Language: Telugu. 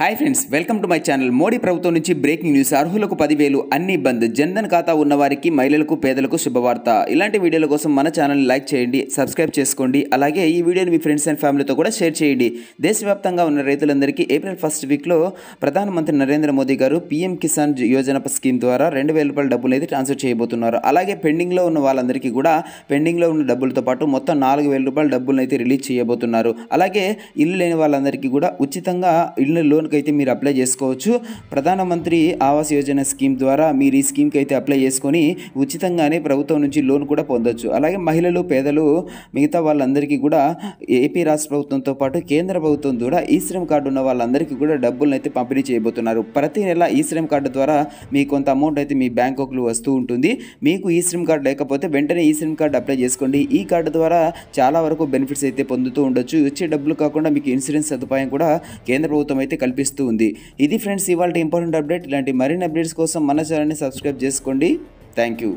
hi friends welcome to my channel Modi ప్రభుత్వం నుంచి బ్రేకింగ్ న్యూస్ అర్హులకు పదివేలు అన్ని బంద్ జన్ధన్ ఖాతా ఉన్నవారికి మహిళలకు పేదలకు శుభవార్త ఇలాంటి వీడియోల కోసం మన ఛానల్ని లైక్ చేయండి సబ్స్క్రైబ్ చేసుకోండి అలాగే ఈ వీడియోని మీ ఫ్రెండ్స్ అండ్ ఫ్యామిలీతో కూడా షేర్ చేయండి దేశవ్యాప్తంగా ఉన్న రైతులందరికీ ఏప్రిల్ ఫస్ట్ వీక్లో ప్రధానమంత్రి నరేంద్ర మోదీ గారు పీఎం కిసాన్ యోజన స్కీమ్ ద్వారా రెండు వేల రూపాయల డబ్బులు అయితే ట్రాన్స్ఫర్ చేయబోతున్నారు అలాగే పెండింగ్లో ఉన్న వాళ్ళందరికీ కూడా పెండింగ్లో ఉన్న డబ్బులతో పాటు మొత్తం నాలుగు వేల రూపాయల డబ్బులను అయితే రిలీజ్ చేయబోతున్నారు అలాగే ఇల్లు లేని వాళ్ళందరికీ కూడా ఉచితంగా ఇల్లు లోన్ డబ్బులకి అయితే మీరు అప్లై చేసుకోవచ్చు ప్రధానమంత్రి ఆవాస్ యోజన స్కీమ్ ద్వారా మీరు ఈ స్కీమ్కి అయితే అప్లై చేసుకొని ఉచితంగానే ప్రభుత్వం నుంచి లోన్ కూడా పొందొచ్చు అలాగే మహిళలు పేదలు మిగతా వాళ్ళందరికీ కూడా ఏపీ రాష్ట్ర ప్రభుత్వంతో పాటు కేంద్ర ప్రభుత్వం కూడా ఈ శ్రమ్ కార్డు ఉన్న వాళ్ళందరికీ కూడా డబ్బులను అయితే పంపిణీ చేయబోతున్నారు ప్రతి నెల ఈ శ్రమ్ కార్డు ద్వారా మీ కొంత అమౌంట్ అయితే మీ బ్యాంకులు వస్తూ ఉంటుంది మీకు ఈ శ్రమ్ కార్డు లేకపోతే వెంటనే ఈ శ్రమ్ కార్డు అప్లై చేసుకోండి ఈ కార్డు ద్వారా చాలా వరకు బెనిఫిట్స్ అయితే పొందుతూ ఉండొచ్చు వచ్చే డబ్బులు కాకుండా మీకు ఇన్సూరెన్స్ సదుపాయం కూడా కేంద్ర ప్రభుత్వం అయితే కల్పి కనిపిస్తూ ఉంది ఇది ఫ్రెండ్స్ ఇవాళ ఇంపార్టెంట్ అప్డేట్ ఇలాంటి మరిన్ని అప్డేట్స్ కోసం మన ఛానల్ని సబ్స్క్రైబ్ చేసుకోండి థ్యాంక్ యూ